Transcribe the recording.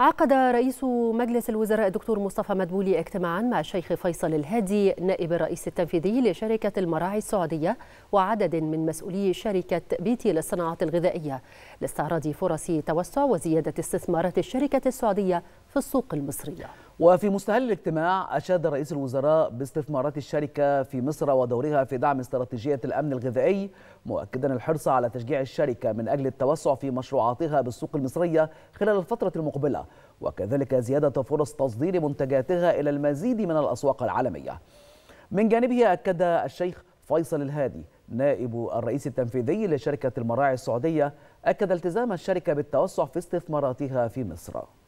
عقد رئيس مجلس الوزراء الدكتور مصطفى مدبولي اجتماعا مع الشيخ فيصل الهادي نائب الرئيس التنفيذي لشركة المراعي السعودية وعدد من مسؤولي شركة بيتي للصناعات الغذائية لاستعراض فرص توسع وزيادة استثمارات الشركة السعودية في السوق المصرية وفي مستهل الاجتماع أشاد رئيس الوزراء باستثمارات الشركة في مصر ودورها في دعم استراتيجية الأمن الغذائي مؤكدا الحرص على تشجيع الشركة من أجل التوسع في مشروعاتها بالسوق المصرية خلال الفترة المقبلة وكذلك زيادة فرص تصدير منتجاتها إلى المزيد من الأسواق العالمية من جانبه أكد الشيخ فيصل الهادي نائب الرئيس التنفيذي لشركة المراعي السعودية أكد التزام الشركة بالتوسع في استثماراتها في مصر